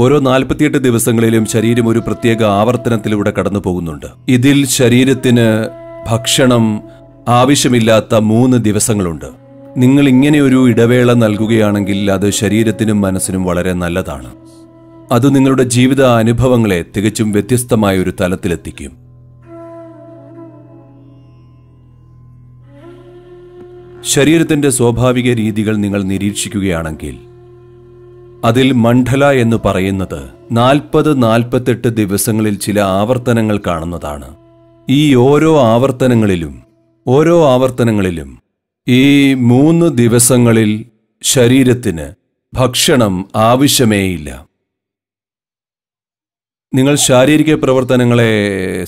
ഓരോ നാൽപ്പത്തിയെട്ട് ദിവസങ്ങളിലും ശരീരം ഒരു പ്രത്യേക ആവർത്തനത്തിലൂടെ കടന്നു പോകുന്നുണ്ട് ഇതിൽ ശരീരത്തിന് ഭക്ഷണം ആവശ്യമില്ലാത്ത മൂന്ന് ദിവസങ്ങളുണ്ട് നിങ്ങൾ ഇങ്ങനെ ഒരു ഇടവേള നൽകുകയാണെങ്കിൽ അത് ശരീരത്തിനും മനസ്സിനും വളരെ നല്ലതാണ് അത് നിങ്ങളുടെ ജീവിത അനുഭവങ്ങളെ തികച്ചും വ്യത്യസ്തമായ ഒരു തലത്തിലെത്തിക്കും ശരീരത്തിന്റെ സ്വാഭാവിക രീതികൾ നിങ്ങൾ നിരീക്ഷിക്കുകയാണെങ്കിൽ അതിൽ മണ്ഡല എന്ന് പറയുന്നത് നാൽപ്പത് നാൽപ്പത്തെട്ട് ദിവസങ്ങളിൽ ചില ആവർത്തനങ്ങൾ കാണുന്നതാണ് ഈ ഓരോ ആവർത്തനങ്ങളിലും ഓരോ ആവർത്തനങ്ങളിലും ഈ മൂന്ന് ദിവസങ്ങളിൽ ശരീരത്തിന് ഭക്ഷണം ആവശ്യമേയില്ല നിങ്ങൾ ശാരീരിക പ്രവർത്തനങ്ങളെ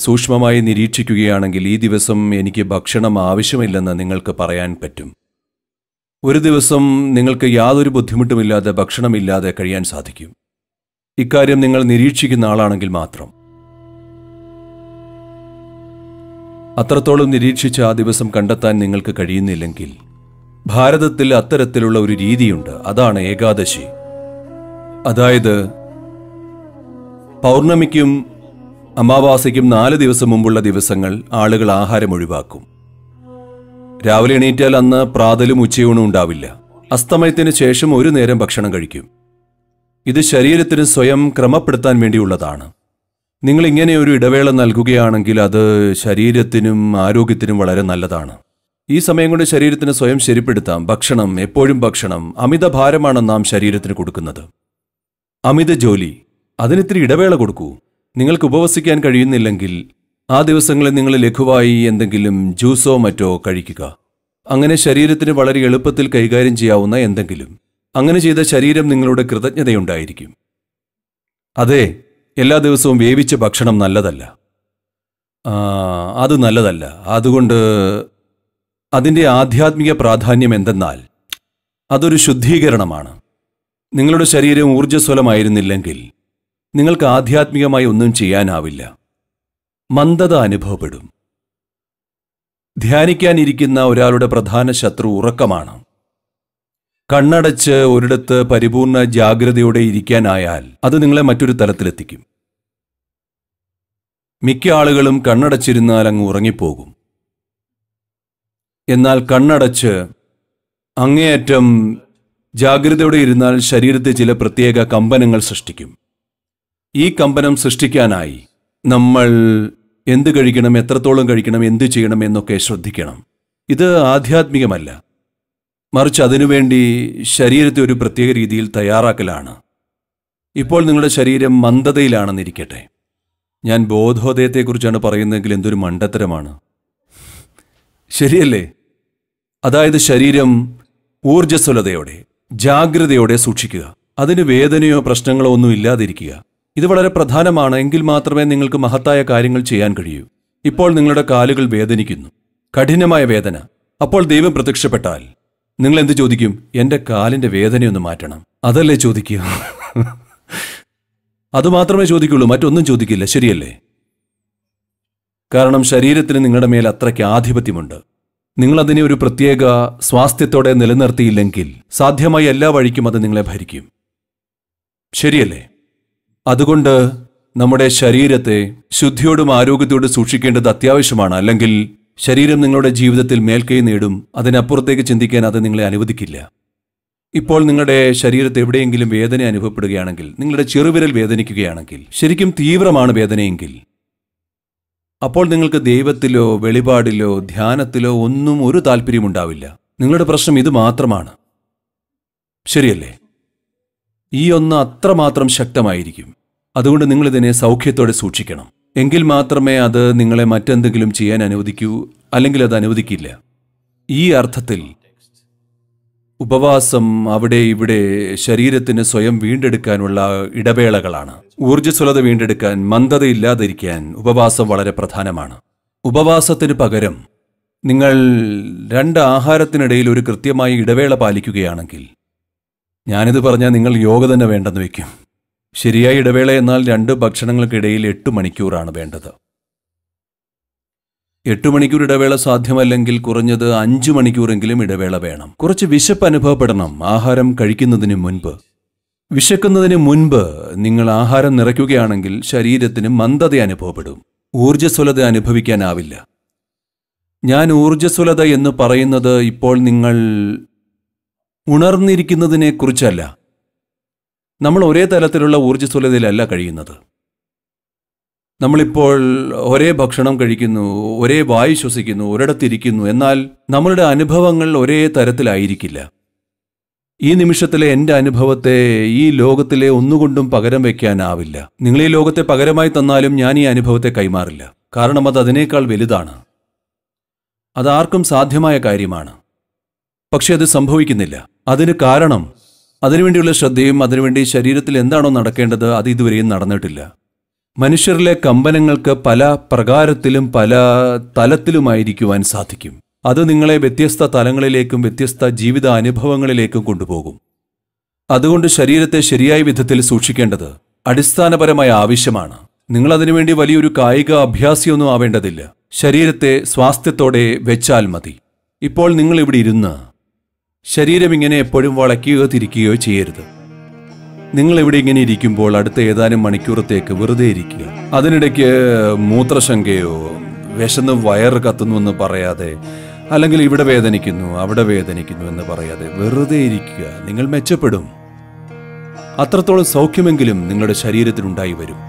സൂക്ഷ്മമായി നിരീക്ഷിക്കുകയാണെങ്കിൽ ഈ ദിവസം എനിക്ക് ഭക്ഷണം ആവശ്യമില്ലെന്ന് നിങ്ങൾക്ക് പറയാൻ പറ്റും ഒരു ദിവസം നിങ്ങൾക്ക് യാതൊരു ബുദ്ധിമുട്ടുമില്ലാതെ ഭക്ഷണമില്ലാതെ കഴിയാൻ സാധിക്കും ഇക്കാര്യം നിങ്ങൾ നിരീക്ഷിക്കുന്ന ആളാണെങ്കിൽ മാത്രം അത്രത്തോളം നിരീക്ഷിച്ച ആ ദിവസം കണ്ടെത്താൻ നിങ്ങൾക്ക് കഴിയുന്നില്ലെങ്കിൽ ഭാരതത്തിൽ അത്തരത്തിലുള്ള ഒരു രീതിയുണ്ട് അതാണ് ഏകാദശി അതായത് പൗർണമിക്കും അമാവാസിക്കും നാല് ദിവസം മുമ്പുള്ള ദിവസങ്ങൾ ആളുകൾ ആഹാരം ഒഴിവാക്കും രാവിലെ എണീറ്റാൽ അന്ന് പ്രാതലും ഉച്ചയൂണും ഉണ്ടാവില്ല അസ്തമയത്തിന് ശേഷം ഒരു നേരം ഭക്ഷണം കഴിക്കും ഇത് ശരീരത്തിന് സ്വയം ക്രമപ്പെടുത്താൻ വേണ്ടിയുള്ളതാണ് നിങ്ങൾ ഇങ്ങനെ ഒരു ഇടവേള നൽകുകയാണെങ്കിൽ അത് ശരീരത്തിനും ആരോഗ്യത്തിനും വളരെ നല്ലതാണ് ഈ സമയം കൊണ്ട് ശരീരത്തിന് സ്വയം ശരിപ്പെടുത്താം ഭക്ഷണം എപ്പോഴും ഭക്ഷണം അമിത ഭാരമാണ് നാം ശരീരത്തിന് കൊടുക്കുന്നത് അമിത ജോലി അതിനിത്തിരി ഇടവേള കൊടുക്കൂ നിങ്ങൾക്ക് ഉപവസിക്കാൻ കഴിയുന്നില്ലെങ്കിൽ ആ ദിവസങ്ങളിൽ നിങ്ങൾ ലഘുവായി എന്തെങ്കിലും ജ്യൂസോ മറ്റോ കഴിക്കുക അങ്ങനെ ശരീരത്തിന് വളരെ എളുപ്പത്തിൽ കൈകാര്യം ചെയ്യാവുന്ന എന്തെങ്കിലും അങ്ങനെ ചെയ്ത ശരീരം നിങ്ങളുടെ കൃതജ്ഞതയുണ്ടായിരിക്കും അതെ എല്ലാ ദിവസവും വേവിച്ച ഭക്ഷണം നല്ലതല്ല അത് നല്ലതല്ല അതുകൊണ്ട് അതിൻ്റെ ആധ്യാത്മിക പ്രാധാന്യം എന്തെന്നാൽ അതൊരു ശുദ്ധീകരണമാണ് നിങ്ങളുടെ ശരീരം ഊർജ്ജസ്വലമായിരുന്നില്ലെങ്കിൽ നിങ്ങൾക്ക് ആധ്യാത്മികമായി ഒന്നും ചെയ്യാനാവില്ല മന്ദത അനുഭവപ്പെടും ധ്യാനിക്കാനിരിക്കുന്ന ഒരാളുടെ പ്രധാന ശത്രു ഉറക്കമാണ് കണ്ണടച്ച് ഒരിടത്ത് പരിപൂർണ ജാഗ്രതയോടെ ഇരിക്കാനായാൽ അത് നിങ്ങളെ മറ്റൊരു തലത്തിലെത്തിക്കും മിക്ക ആളുകളും കണ്ണടച്ചിരുന്നാൽ അങ്ങ് ഉറങ്ങിപ്പോകും എന്നാൽ കണ്ണടച്ച് അങ്ങേയറ്റം ജാഗ്രതയോടെ ഇരുന്നാൽ ശരീരത്തെ ചില പ്രത്യേക കമ്പനങ്ങൾ സൃഷ്ടിക്കും ഈ കമ്പനം സൃഷ്ടിക്കാനായി നമ്മൾ എന്ത് കഴിക്കണം എത്രത്തോളം കഴിക്കണം എന്ത് ചെയ്യണം എന്നൊക്കെ ശ്രദ്ധിക്കണം ഇത് ആധ്യാത്മികമല്ല മറിച്ച് അതിനുവേണ്ടി ശരീരത്തെ ഒരു പ്രത്യേക രീതിയിൽ തയ്യാറാക്കലാണ് ഇപ്പോൾ നിങ്ങളുടെ ശരീരം മന്ദതയിലാണെന്നിരിക്കട്ടെ ഞാൻ ബോധോദയത്തെക്കുറിച്ചാണ് പറയുന്നതെങ്കിൽ എന്തൊരു മണ്ടത്തരമാണ് ശരിയല്ലേ അതായത് ശരീരം ഊർജ്ജസ്വലതയോടെ ജാഗ്രതയോടെ സൂക്ഷിക്കുക അതിന് വേദനയോ പ്രശ്നങ്ങളോ ഒന്നും ഇല്ലാതിരിക്കുക ഇത് വളരെ പ്രധാനമാണ് എങ്കിൽ മാത്രമേ നിങ്ങൾക്ക് മഹത്തായ കാര്യങ്ങൾ ചെയ്യാൻ കഴിയൂ ഇപ്പോൾ നിങ്ങളുടെ കാലുകൾ വേദനിക്കുന്നു കഠിനമായ വേദന അപ്പോൾ ദൈവം പ്രത്യക്ഷപ്പെട്ടാൽ നിങ്ങൾ എന്ത് ചോദിക്കും എൻ്റെ കാലിൻ്റെ വേദനയൊന്ന് മാറ്റണം അതല്ലേ ചോദിക്കുക അത് മാത്രമേ ചോദിക്കുള്ളൂ മറ്റൊന്നും ചോദിക്കില്ല ശരിയല്ലേ കാരണം ശരീരത്തിന് നിങ്ങളുടെ മേൽ അത്രയ്ക്ക് ആധിപത്യമുണ്ട് നിങ്ങളതിനെ ഒരു പ്രത്യേക സ്വാസ്ഥ്യത്തോടെ നിലനിർത്തിയില്ലെങ്കിൽ സാധ്യമായ എല്ലാ വഴിക്കും അത് നിങ്ങളെ ഭരിക്കും ശരിയല്ലേ അതുകൊണ്ട് നമ്മുടെ ശരീരത്തെ ശുദ്ധിയോടും ആരോഗ്യത്തോടും സൂക്ഷിക്കേണ്ടത് അത്യാവശ്യമാണ് അല്ലെങ്കിൽ ശരീരം നിങ്ങളുടെ ജീവിതത്തിൽ മേൽക്കൈ നേടും അതിനപ്പുറത്തേക്ക് ചിന്തിക്കാൻ അത് നിങ്ങളെ അനുവദിക്കില്ല ഇപ്പോൾ നിങ്ങളുടെ ശരീരത്തെ എവിടെയെങ്കിലും വേദന അനുഭവപ്പെടുകയാണെങ്കിൽ നിങ്ങളുടെ ചെറുവിരൽ വേദനിക്കുകയാണെങ്കിൽ ശരിക്കും തീവ്രമാണ് വേദനയെങ്കിൽ അപ്പോൾ നിങ്ങൾക്ക് ദൈവത്തിലോ വെളിപാടിലോ ധ്യാനത്തിലോ ഒന്നും ഒരു താല്പര്യമുണ്ടാവില്ല നിങ്ങളുടെ പ്രശ്നം ഇത് മാത്രമാണ് ശരിയല്ലേ ഈ ഒന്ന് അത്രമാത്രം ശക്തമായിരിക്കും അതുകൊണ്ട് നിങ്ങൾ ഇതിനെ സൗഖ്യത്തോടെ സൂക്ഷിക്കണം എങ്കിൽ മാത്രമേ അത് നിങ്ങളെ മറ്റെന്തെങ്കിലും ചെയ്യാൻ അനുവദിക്കൂ അല്ലെങ്കിൽ അത് അനുവദിക്കില്ല ഈ അർത്ഥത്തിൽ ഉപവാസം അവിടെ ഇവിടെ ശരീരത്തിന് സ്വയം വീണ്ടെടുക്കാനുള്ള ഇടവേളകളാണ് ഊർജ്ജസ്വലത വീണ്ടെടുക്കാൻ മന്ദതയില്ലാതിരിക്കാൻ ഉപവാസം വളരെ പ്രധാനമാണ് ഉപവാസത്തിന് പകരം നിങ്ങൾ രണ്ട് ആഹാരത്തിനിടയിൽ ഒരു കൃത്യമായി ഇടവേള പാലിക്കുകയാണെങ്കിൽ ഞാനിത് പറഞ്ഞാൽ നിങ്ങൾ യോഗ തന്നെ വേണ്ടെന്ന് വയ്ക്കും ശരിയായ ഇടവേള എന്നാൽ രണ്ട് ഭക്ഷണങ്ങൾക്കിടയിൽ എട്ട് മണിക്കൂറാണ് വേണ്ടത് എട്ട് മണിക്കൂർ ഇടവേള സാധ്യമല്ലെങ്കിൽ കുറഞ്ഞത് അഞ്ച് മണിക്കൂറെങ്കിലും ഇടവേള വേണം കുറച്ച് വിശപ്പ് അനുഭവപ്പെടണം ആഹാരം കഴിക്കുന്നതിന് മുൻപ് വിശക്കുന്നതിന് മുൻപ് നിങ്ങൾ ആഹാരം നിറയ്ക്കുകയാണെങ്കിൽ ശരീരത്തിന് മന്ദത അനുഭവപ്പെടും ഊർജ്ജസ്വലത അനുഭവിക്കാനാവില്ല ഞാൻ ഊർജ്ജസ്വലത എന്ന് പറയുന്നത് ഇപ്പോൾ നിങ്ങൾ ഉണർന്നിരിക്കുന്നതിനെക്കുറിച്ചല്ല നമ്മൾ ഒരേ തലത്തിലുള്ള ഊർജ്ജസ്വലതയിലല്ല കഴിയുന്നത് നമ്മളിപ്പോൾ ഒരേ ഭക്ഷണം കഴിക്കുന്നു ഒരേ വായു ശ്വസിക്കുന്നു ഒരിടത്തിരിക്കുന്നു എന്നാൽ നമ്മളുടെ അനുഭവങ്ങൾ ഒരേ തരത്തിലായിരിക്കില്ല ഈ നിമിഷത്തിലെ എൻ്റെ അനുഭവത്തെ ഈ ലോകത്തിലെ ഒന്നുകൊണ്ടും പകരം വയ്ക്കാനാവില്ല നിങ്ങൾ ഈ ലോകത്തെ പകരമായി തന്നാലും ഞാൻ ഈ അനുഭവത്തെ കൈമാറില്ല കാരണം അത് അതിനേക്കാൾ വലുതാണ് അത് ആർക്കും സാധ്യമായ കാര്യമാണ് പക്ഷെ അത് സംഭവിക്കുന്നില്ല അതിന് കാരണം അതിനുവേണ്ടിയുള്ള ശ്രദ്ധയും അതിനുവേണ്ടി ശരീരത്തിൽ എന്താണോ നടക്കേണ്ടത് അത് ഇതുവരെയും നടന്നിട്ടില്ല മനുഷ്യരിലെ കമ്പനങ്ങൾക്ക് പല പ്രകാരത്തിലും പല തലത്തിലുമായിരിക്കുവാൻ സാധിക്കും അത് നിങ്ങളെ വ്യത്യസ്ത തലങ്ങളിലേക്കും വ്യത്യസ്ത ജീവിത അനുഭവങ്ങളിലേക്കും കൊണ്ടുപോകും അതുകൊണ്ട് ശരീരത്തെ ശരിയായ വിധത്തിൽ സൂക്ഷിക്കേണ്ടത് അടിസ്ഥാനപരമായ ആവശ്യമാണ് നിങ്ങൾ അതിനുവേണ്ടി വലിയൊരു കായിക അഭ്യാസിയൊന്നും ആവേണ്ടതില്ല ശരീരത്തെ സ്വാസ്ഥ്യത്തോടെ വെച്ചാൽ മതി ഇപ്പോൾ നിങ്ങൾ ഇവിടെ ഇരുന്ന് ശരീരം ഇങ്ങനെ എപ്പോഴും വളയ്ക്കുകയോ തിരിക്കുകയോ ചെയ്യരുത് നിങ്ങൾ ഇവിടെ ഇങ്ങനെ ഇരിക്കുമ്പോൾ അടുത്ത ഏതാനും മണിക്കൂറത്തേക്ക് വെറുതെ ഇരിക്കുക അതിനിടയ്ക്ക് മൂത്രശങ്കയോ വിശന്ന് വയറ് എന്ന് പറയാതെ അല്ലെങ്കിൽ ഇവിടെ വേദനിക്കുന്നു അവിടെ വേദനിക്കുന്നു എന്ന് പറയാതെ വെറുതെ ഇരിക്കുക നിങ്ങൾ മെച്ചപ്പെടും അത്രത്തോളം സൗഖ്യമെങ്കിലും നിങ്ങളുടെ ശരീരത്തിനുണ്ടായി വരും